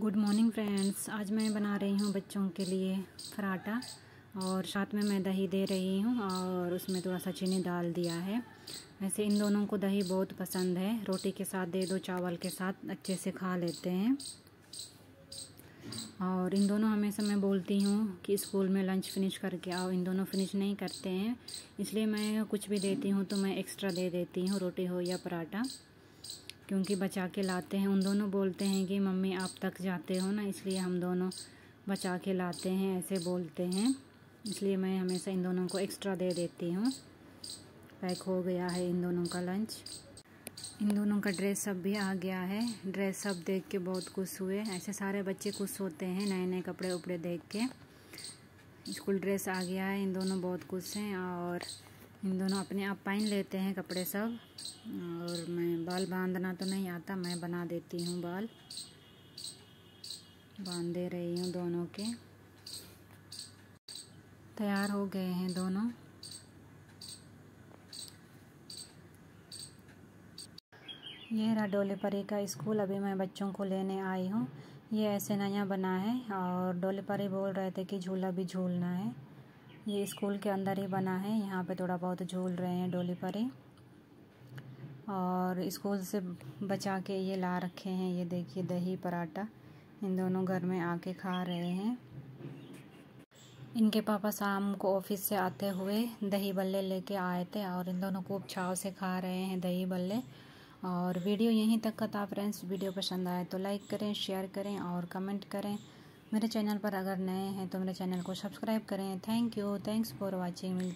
good morning friends आज मैं बना रही हूँ बच्चों के लिए पराठा और साथ में मैं दही दे रही हूँ और उसमें थोड़ा सा चीनी डाल दिया है वैसे इन दोनों को दही बहुत पसंद है रोटी के साथ दे दो चावल के साथ अच्छे से खा लेते हैं और इन दोनों हमेशा मैं बोलती हूँ कि स्कूल में लंच फिनिश करके आओ इन दोनों फिनिश नहीं करते हैं इसलिए मैं कुछ भी देती हूँ तो मैं एक्स्ट्रा दे देती हूँ रोटी हो या पराठा क्योंकि बचा के लाते हैं उन दोनों बोलते हैं कि मम्मी आप तक जाते हो ना इसलिए हम दोनों बचा के लाते हैं ऐसे बोलते हैं इसलिए मैं हमेशा इन दोनों को एक्स्ट्रा दे देती हूँ पैक हो गया है इन दोनों का लंच इन दोनों का ड्रेस सब भी आ गया है ड्रेस सब देख के बहुत खुश हुए ऐसे सारे बच्चे खुश होते हैं नए नए कपड़े उपड़े देख के स्कूल ड्रेस आ गया है इन दोनों बहुत खुश हैं और इन दोनों अपने आप पहन लेते हैं कपड़े सब और मैं बाल बांधना तो नहीं आता मैं बना देती हूँ बाल बांधे रही हूँ दोनों के तैयार हो गए हैं दोनों यह रहा डोले परी का स्कूल अभी मैं बच्चों को लेने आई हूँ ये ऐसे नया बना है और डोले परी बोल रहे थे कि झूला भी झूलना है ये स्कूल के अंदर ही बना है यहाँ पे थोड़ा बहुत झूल रहे हैं डोले परी और स्कूल से बचा के ये ला रखे हैं ये देखिए दही पराठा इन दोनों घर में आके खा रहे हैं इनके पापा शाम को ऑफिस से आते हुए दही बल्ले लेके आए थे और इन दोनों खूब छाव से खा रहे हैं दही बल्ले और वीडियो यहीं तक का था फ्रेंड्स वीडियो पसंद आए तो लाइक करें शेयर करें और कमेंट करें मेरे चैनल पर अगर नए हैं तो मेरे चैनल को सब्सक्राइब करें thank you thanks for watching